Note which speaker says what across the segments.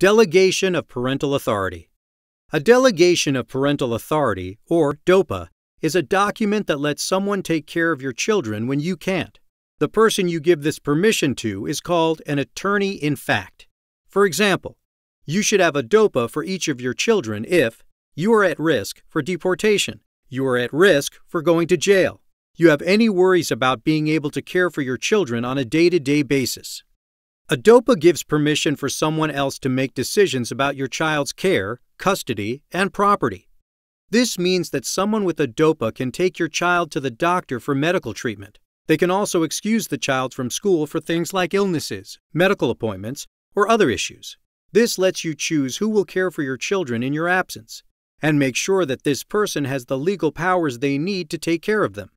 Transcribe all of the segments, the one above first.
Speaker 1: Delegation of Parental Authority A delegation of parental authority, or DOPA, is a document that lets someone take care of your children when you can't. The person you give this permission to is called an attorney in fact. For example, you should have a DOPA for each of your children if you are at risk for deportation, you are at risk for going to jail, you have any worries about being able to care for your children on a day to day basis. ADOPA gives permission for someone else to make decisions about your child's care, custody, and property. This means that someone with ADOPA can take your child to the doctor for medical treatment. They can also excuse the child from school for things like illnesses, medical appointments, or other issues. This lets you choose who will care for your children in your absence and make sure that this person has the legal powers they need to take care of them.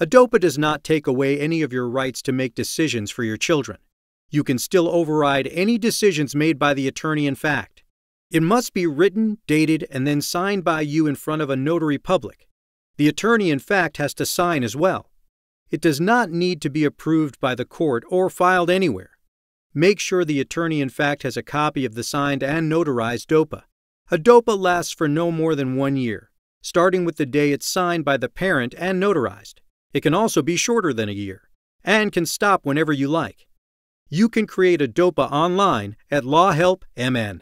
Speaker 1: ADOPA does not take away any of your rights to make decisions for your children you can still override any decisions made by the attorney in fact. It must be written, dated, and then signed by you in front of a notary public. The attorney in fact has to sign as well. It does not need to be approved by the court or filed anywhere. Make sure the attorney in fact has a copy of the signed and notarized DOPA. A DOPA lasts for no more than one year, starting with the day it's signed by the parent and notarized. It can also be shorter than a year, and can stop whenever you like you can create a DOPA online at lawhelpmn.